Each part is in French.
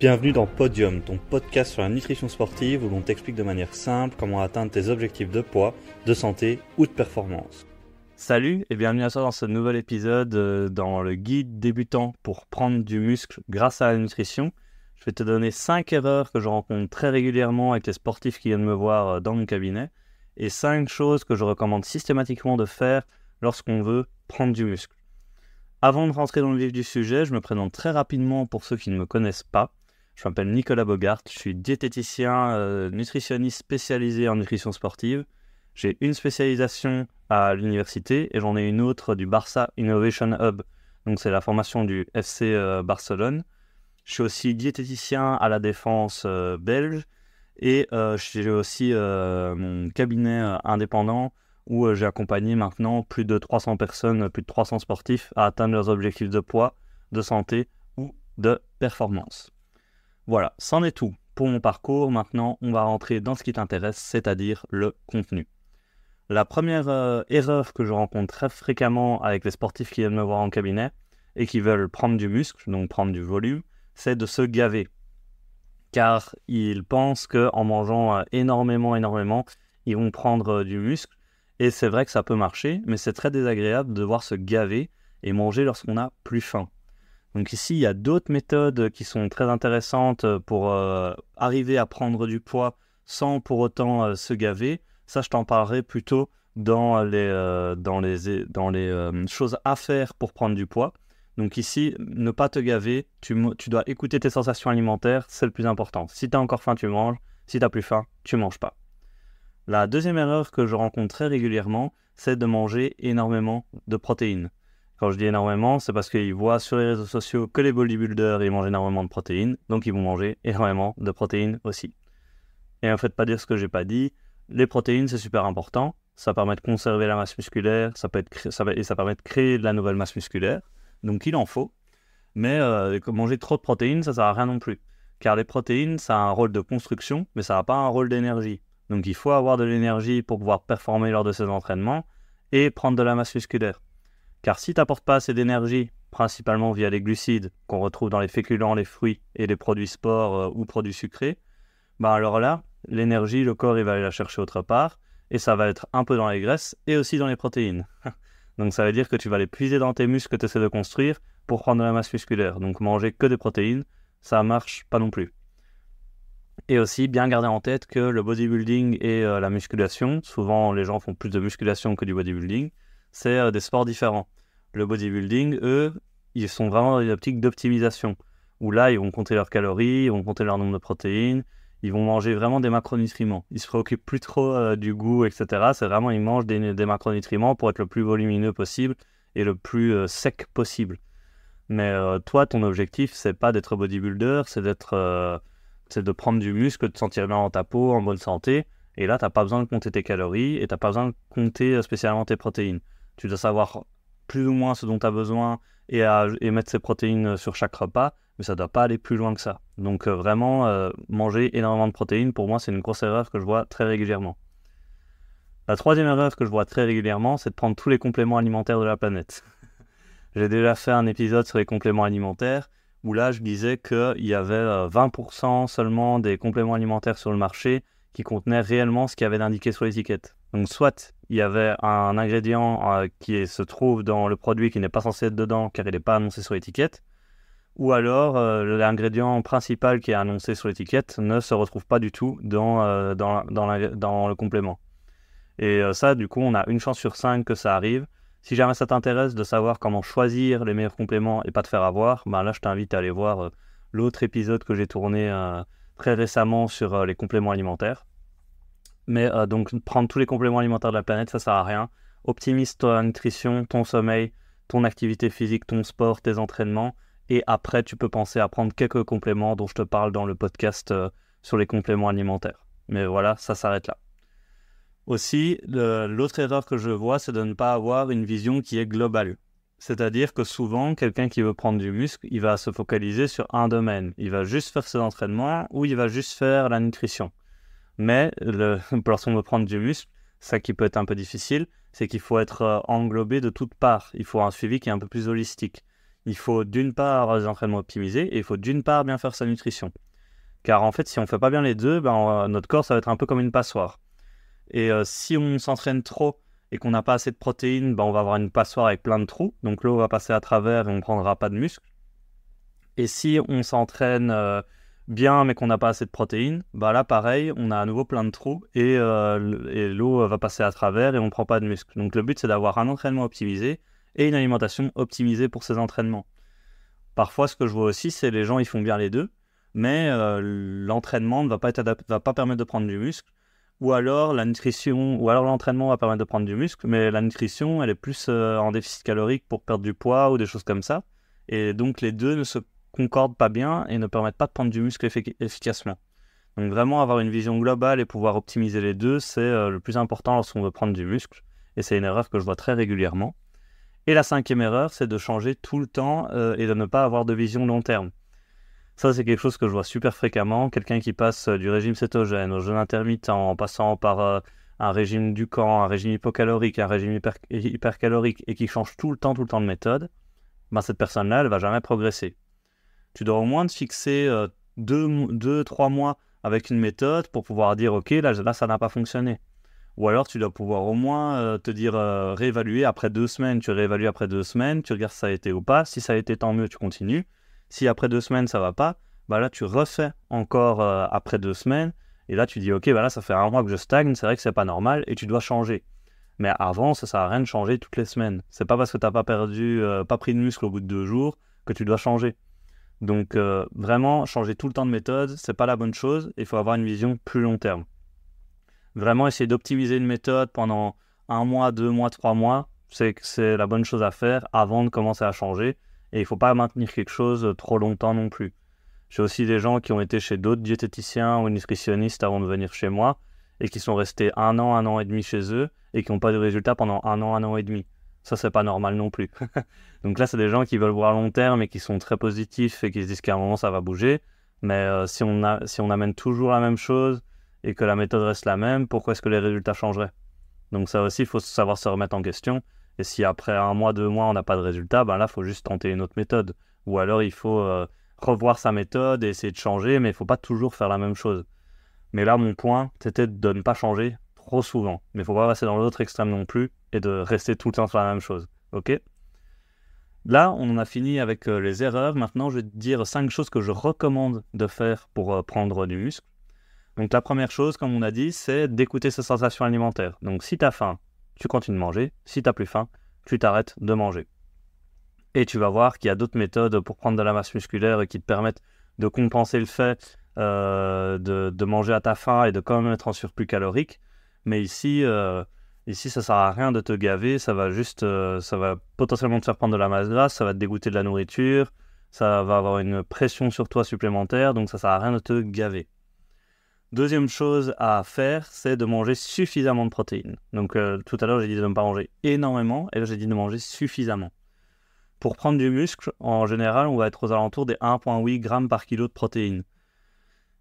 Bienvenue dans Podium, ton podcast sur la nutrition sportive où l'on t'explique de manière simple comment atteindre tes objectifs de poids, de santé ou de performance. Salut et bienvenue à toi dans ce nouvel épisode euh, dans le guide débutant pour prendre du muscle grâce à la nutrition. Je vais te donner 5 erreurs que je rencontre très régulièrement avec les sportifs qui viennent me voir euh, dans mon cabinet et 5 choses que je recommande systématiquement de faire lorsqu'on veut prendre du muscle. Avant de rentrer dans le vif du sujet, je me présente très rapidement pour ceux qui ne me connaissent pas. Je m'appelle Nicolas Bogart, je suis diététicien, euh, nutritionniste spécialisé en nutrition sportive. J'ai une spécialisation à l'université et j'en ai une autre du Barça Innovation Hub, donc c'est la formation du FC euh, Barcelone. Je suis aussi diététicien à la défense euh, belge et j'ai aussi mon cabinet indépendant où j'ai accompagné maintenant plus de 300 personnes, plus de 300 sportifs à atteindre leurs objectifs de poids, de santé ou de performance. Voilà, c'en est tout pour mon parcours. Maintenant, on va rentrer dans ce qui t'intéresse, c'est-à-dire le contenu. La première euh, erreur que je rencontre très fréquemment avec les sportifs qui viennent me voir en cabinet et qui veulent prendre du muscle, donc prendre du volume, c'est de se gaver. Car ils pensent qu'en mangeant euh, énormément, énormément, ils vont prendre euh, du muscle. Et c'est vrai que ça peut marcher, mais c'est très désagréable de voir se gaver et manger lorsqu'on a plus faim. Donc ici, il y a d'autres méthodes qui sont très intéressantes euh, pour euh, arriver à prendre du poids sans pour autant euh, se gaver. Ça, je t'en parlerai plutôt dans les, dans les, choses à faire pour prendre du poids. Donc ici, ne pas te gaver, tu, dois écouter tes sensations alimentaires, c'est le plus important. Si tu as encore faim, tu manges. Si tu n'as plus faim, tu ne manges pas. La deuxième erreur que je rencontre très régulièrement, c'est de manger énormément de protéines. Quand je dis énormément, c'est parce qu'ils voient sur les réseaux sociaux que les bodybuilders, ils mangent énormément de protéines, donc ils vont manger énormément de protéines aussi. Et en fait, pas dire ce que j'ai pas dit, les protéines, c'est super important. Ça permet de conserver la masse musculaire, ça peut être, ça, et ça permet de créer de la nouvelle masse musculaire. Donc il en faut. Mais euh, manger trop de protéines, ça sert à rien non plus. Car les protéines, ça a un rôle de construction, mais ça n'a pas un rôle d'énergie. Donc il faut avoir de l'énergie pour pouvoir performer lors de ces entraînements et prendre de la masse musculaire. Car si tu n'apportes pas assez d'énergie, principalement via les glucides qu'on retrouve dans les féculents, les fruits et les produits sport euh, ou produits sucrés, bah alors là, l'énergie, le corps, il va aller la chercher autre part et ça va être un peu dans les graisses et aussi dans les protéines. Donc ça veut dire que tu vas les puiser dans tes muscles que tu essaies de construire pour prendre de la masse musculaire. Donc manger que des protéines, ça marche pas non plus. Et aussi bien garder en tête que le bodybuilding et euh, la musculation, souvent les gens font plus de musculation que du bodybuilding, c'est euh, des sports différents. Le bodybuilding, eux, ils sont vraiment dans une optique d'optimisation, où là, ils vont compter leurs calories, ils vont compter leur nombre de protéines, ils vont manger vraiment des macronutriments. Ils se préoccupent plus trop euh, du goût, etc. C'est vraiment, ils mangent des, macronutriments pour être le plus volumineux possible et le plus euh, sec possible. Mais toi, ton objectif, c'est pas d'être bodybuilder, c'est c'est de prendre du muscle, de te sentir bien dans ta peau, en bonne santé. Et là, tu t'as pas besoin de compter tes calories et tu t'as pas besoin de compter spécialement tes protéines tu dois savoir plus ou moins ce dont tu as besoin et, mettre ces protéines euh, sur chaque repas, mais ça ne doit pas aller plus loin que ça. Donc euh, vraiment, euh, manger énormément de protéines, pour moi, c'est une grosse erreur que je vois très régulièrement. La troisième erreur que je vois très régulièrement, c'est de prendre tous les compléments alimentaires de la planète. J'ai déjà fait un épisode sur les compléments alimentaires, où là, je disais qu'il y avait 20% seulement des compléments alimentaires sur le marché qui contenaient réellement ce qu'il y avait d'indiqué sur l'étiquette. Donc soit il y avait un ingrédient euh, qui se trouve dans le produit qui n'est pas censé être dedans car il n'est pas annoncé sur l'étiquette, ou alors euh, l'ingrédient principal qui est annoncé sur l'étiquette ne se retrouve pas du tout dans, euh, dans, le complément. Et ça, du coup, on a une chance sur cinq que ça arrive. Si jamais ça t'intéresse de savoir comment choisir les meilleurs compléments et pas te faire avoir, ben là, je t'invite à aller voir l'autre épisode que j'ai tourné très récemment sur les compléments alimentaires. Mais euh, donc, prendre tous les compléments alimentaires de la planète, ça sert à rien. Optimise ta nutrition, ton sommeil, ton activité physique, ton sport, tes entraînements. Et après, tu peux penser à prendre quelques compléments dont je te parle dans le podcast euh, sur les compléments alimentaires. Mais voilà, ça s'arrête là. Aussi, l'autre erreur que je vois, c'est de ne pas avoir une vision qui est globale. C'est-à-dire que souvent, quelqu'un qui veut prendre du muscle, il va se focaliser sur un domaine. Il va juste faire ses entraînements ou il va juste faire la nutrition. Mais le, pour veut prendre du muscle, ça qui peut être un peu difficile, c'est qu'il faut être euh, englobé de toutes parts. Il faut un suivi qui est un peu plus holistique. Il faut d'une part des entraînements optimisés et il faut d'une part bien faire sa nutrition. Car en fait, si on ne fait pas bien les deux, ben, notre corps, ça va être un peu comme une passoire. Et euh, si on s'entraîne trop et qu'on n'a pas assez de protéines, ben, on va avoir une passoire avec plein de trous. Donc l'eau va passer à travers et on ne prendra pas de muscle. Et si on s'entraîne... Euh, bien mais qu'on n'a pas assez de protéines, bah là pareil, on a à nouveau plein de trous et, euh, l'eau euh, va passer à travers et on ne prend pas de muscle. Donc le but c'est d'avoir un entraînement optimisé et une alimentation optimisée pour ces entraînements. Parfois ce que je vois aussi c'est les gens ils font bien les deux, mais euh, l'entraînement ne va pas, va pas permettre de prendre du muscle. Ou alors la nutrition, ou alors l'entraînement va permettre de prendre du muscle, mais la nutrition elle est plus en déficit calorique pour perdre du poids ou des choses comme ça. Et donc les deux ne se concordent pas bien et ne permettent pas de prendre du muscle efficacement. Donc vraiment avoir une vision globale et pouvoir optimiser les deux, c'est euh, le plus important lorsqu'on veut prendre du muscle. Et c'est une erreur que je vois très régulièrement. Et la cinquième erreur, c'est de changer tout le temps euh, et de ne pas avoir de vision long terme. Ça, c'est quelque chose que je vois super fréquemment. Quelqu'un qui passe euh, du régime cétogène au jeûne intermittent, en passant par un régime du camp, un régime hypocalorique, un régime hypercalorique, et qui change tout le temps, tout le temps de méthode, ben, cette personne-là, elle va jamais progresser tu dois au moins te fixer euh, deux, trois mois avec une méthode pour pouvoir dire ok là, là ça n'a pas fonctionné ou alors tu dois pouvoir au moins euh, te dire euh, réévaluer après deux semaines tu réévalues après deux semaines tu regardes si ça a été ou pas si ça a été tant mieux tu continues si après deux semaines ça va pas bah là tu refais encore après deux semaines et là tu dis ok bah là ça fait un mois que je stagne c'est vrai que c'est pas normal et tu dois changer mais avant ça sert à rien de changer toutes les semaines c'est pas parce que t'as pas perdu pas pris de muscle au bout de deux jours que tu dois changer donc euh, vraiment, changer tout le temps de méthode, c'est pas la bonne chose. Il faut avoir une vision plus long terme. Vraiment essayer d'optimiser une méthode pendant un mois, deux mois, trois mois, c'est c'est la bonne chose à faire avant de commencer à changer. Et il ne faut pas maintenir quelque chose trop longtemps non plus. J'ai aussi des gens qui ont été chez d'autres diététiciens ou nutritionnistes avant de venir chez moi et qui sont restés un an, un an et demi chez eux et qui n'ont pas de résultats pendant un an, un an et demi. Ça, c'est pas normal non plus. Donc là, c'est des gens qui veulent voir long terme et qui sont très positifs et qui se disent qu'à un moment, ça va bouger. Mais euh, si, on a, si on amène toujours la même chose et que la méthode reste la même, pourquoi est-ce que les résultats changeraient Donc ça aussi, il faut savoir se remettre en question. Et si après un mois, deux mois, on n'a pas de résultat, ben là, il faut juste tenter une autre méthode. Ou alors, il faut euh, revoir sa méthode et essayer de changer, mais il ne faut pas toujours faire la même chose. Mais là, mon point, c'était de ne pas changer trop souvent. Mais il ne faut pas passer dans l'autre extrême non plus, et de rester tout le temps sur la même chose. OK Là, on en a fini avec euh, les erreurs. Maintenant, je vais te dire cinq choses que je recommande de faire pour euh, prendre du muscle. Donc, la première chose, comme on a dit, c'est d'écouter ses sensations alimentaires. Donc, si tu as faim, tu continues de manger. Si tu n'as plus faim, tu t'arrêtes de manger. Et tu vas voir qu'il y a d'autres méthodes pour prendre de la masse musculaire qui te permettent de compenser le fait euh, de, de, manger à ta faim et de quand même être en surplus calorique. Mais ici, Ici, ça sert à rien de te gaver, ça va juste, euh, ça va potentiellement te faire prendre de la masse grasse, ça va te dégoûter de la nourriture, ça va avoir une pression sur toi supplémentaire, donc ça sert à rien de te gaver. Deuxième chose à faire, c'est de manger suffisamment de protéines. Donc euh, tout à l'heure, j'ai dit de ne pas manger énormément, et là, j'ai dit de manger suffisamment. Pour prendre du muscle, en général, on va être aux alentours des 1,8 g par kilo de protéines.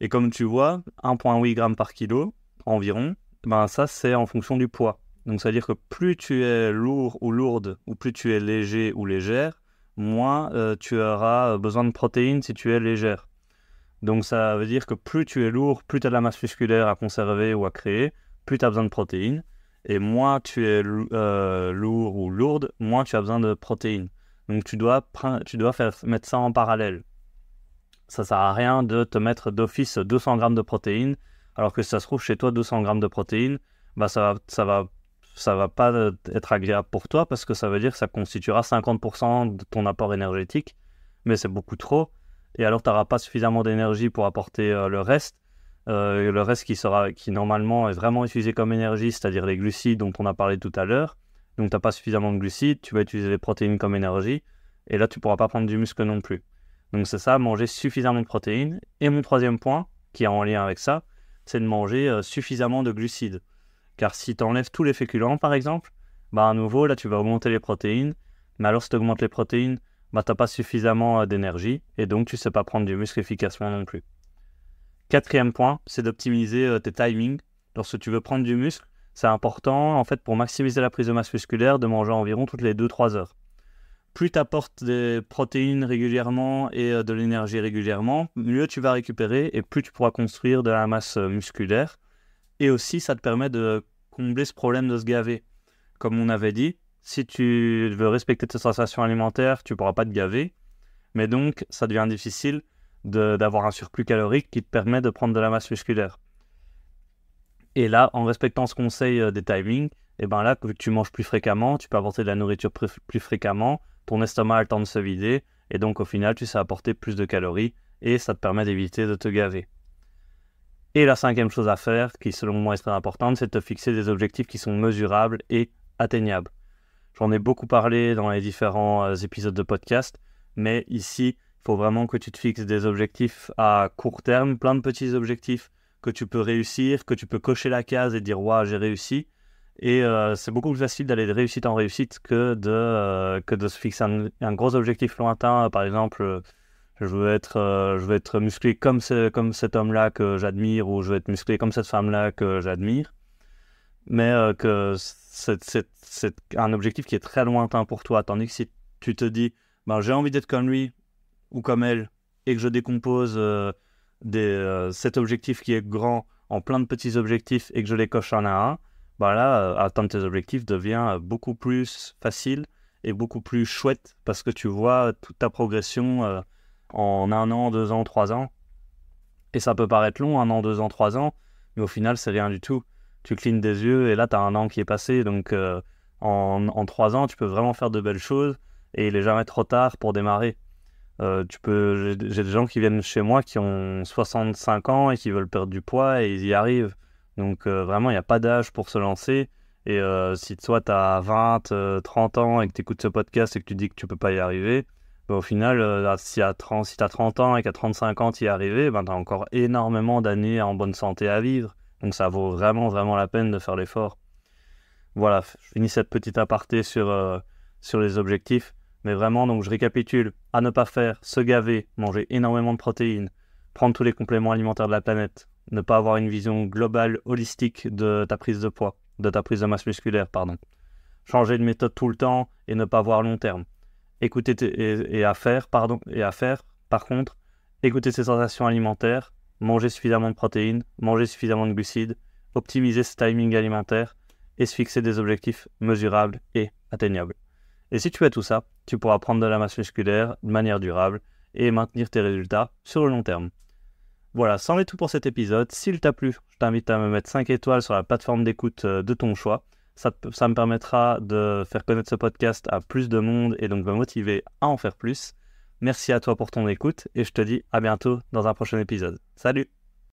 Et comme tu vois, 1,8 g par kilo environ, ben ça c'est en fonction du poids. Donc, ça veut dire que plus tu es lourd ou lourde, ou plus tu es léger ou légère, moins euh, tu auras euh, besoin de protéines si tu es légère. Donc, ça veut dire que plus tu es lourd, plus tu as de la masse musculaire à conserver ou à créer, plus tu as besoin de protéines. Et moins tu es euh, lourd ou lourde, moins tu as besoin de protéines. Donc, tu dois, tu dois faire, mettre ça en parallèle. Ça ne sert à rien de te mettre d'office 200 grammes de protéines, alors que si ça se trouve chez toi 200 grammes de protéines, bah ça, ça va ça va pas être agréable pour toi parce que ça veut dire que ça constituera 50% de ton apport énergétique, mais c'est beaucoup trop. Et alors, tu n'auras pas suffisamment d'énergie pour apporter euh, le reste. Euh, le reste qui, sera, qui normalement est vraiment utilisé comme énergie, c'est-à-dire les glucides dont on a parlé tout à l'heure. Donc, tu n'as pas suffisamment de glucides, tu vas utiliser les protéines comme énergie. Et là, tu ne pourras pas prendre du muscle non plus. Donc, c'est ça, manger suffisamment de protéines. Et mon troisième point, qui est en lien avec ça, c'est de manger euh, suffisamment de glucides. Car si tu enlèves tous les féculents, par exemple, bah à nouveau, là, tu vas augmenter les protéines. Mais alors, si tu augmentes les protéines, bah, tu n'as pas suffisamment euh, d'énergie et donc tu ne sais pas prendre du muscle efficacement non plus. Quatrième point, c'est d'optimiser euh, tes timings. Lorsque tu veux prendre du muscle, c'est important en fait pour maximiser la prise de masse musculaire de manger environ toutes les 2-3 heures. Plus tu apportes des protéines régulièrement et euh, de l'énergie régulièrement, mieux tu vas récupérer et plus tu pourras construire de la masse musculaire et aussi, ça te permet de combler ce problème de se gaver. Comme on avait dit, si tu veux respecter tes sensations alimentaires, tu ne pourras pas te gaver. Mais donc, ça devient difficile d'avoir un surplus calorique qui te permet de prendre de la masse musculaire. Et là, en respectant ce conseil euh, des timings, et eh ben là, vu que tu manges plus fréquemment, tu peux apporter de la nourriture plus fréquemment, ton estomac a le temps de se vider, et donc au final, tu sais apporter plus de calories, et ça te permet d'éviter de te gaver. Et la cinquième chose à faire, qui selon moi est très importante, c'est de te fixer des objectifs qui sont mesurables et atteignables. J'en ai beaucoup parlé dans les différents euh, épisodes de podcast, mais ici, il faut vraiment que tu te fixes des objectifs à court terme, plein de petits objectifs que tu peux réussir, que tu peux cocher la case et dire Waouh, ouais, j'ai réussi. Et euh, c'est beaucoup plus facile d'aller de réussite en réussite que de, euh, que de se fixer un gros objectif lointain, par exemple je veux être, euh, je veux être musclé comme, comme cet homme-là que j'admire ou je veux être musclé comme cette femme-là que j'admire, mais euh, que c'est un objectif qui est très lointain pour toi. Tandis que si tu te dis, ben, j'ai envie d'être comme lui ou comme elle, et que je décompose euh, des, cet objectif qui est grand en plein de petits objectifs et que je les coche un à un, ben là, atteindre tes objectifs devient beaucoup plus facile et beaucoup plus chouette parce que tu vois toute ta progression en un an, deux ans, trois ans. Et ça peut paraître long, un an, deux ans, trois ans, mais au final, c'est rien du tout. Tu clignes des yeux et là, tu as un an qui est passé. Donc, euh, en, trois ans, tu peux vraiment faire de belles choses et il n'est jamais trop tard pour démarrer. Euh, tu peux, j'ai des gens qui viennent chez moi qui ont 65 ans et qui veulent perdre du poids et ils y arrivent. Donc, euh, vraiment, il n'y a pas d'âge pour se lancer. Et si toi, tu as 20, 30 ans et que tu écoutes ce podcast et que tu dis que tu peux pas y arriver, bah, au final, euh, si tu 30, as 30 ans et qu'à 35 ans, tu y es arrivé, ben, bah, tu as encore énormément d'années en bonne santé à vivre. Donc ça vaut vraiment, vraiment la peine de faire l'effort. Voilà, je finis cette petite aparté sur, euh, sur les objectifs. Mais vraiment, donc je récapitule, à ne pas faire, se gaver, manger énormément de protéines, prendre tous les compléments alimentaires de la planète, ne pas avoir une vision globale, holistique de ta prise de poids, de ta prise de masse musculaire, pardon. Changer de méthode tout le temps et ne pas voir long terme écouter et, à faire, pardon, et à faire, par contre, écouter ses sensations alimentaires, manger suffisamment de protéines, manger suffisamment de glucides, optimiser ce timing alimentaire et se fixer des objectifs mesurables et atteignables. Et si tu fais tout ça, tu pourras prendre de la masse musculaire de manière durable et maintenir tes résultats sur le long terme. Voilà, c'en est tout pour cet épisode. S'il t'a plu, je t'invite à me mettre 5 étoiles sur la plateforme d'écoute euh, de ton choix ça, me permettra de faire connaître ce podcast à plus de monde et donc me motiver à en faire plus. Merci à toi pour ton écoute et je te dis à bientôt dans un prochain épisode. Salut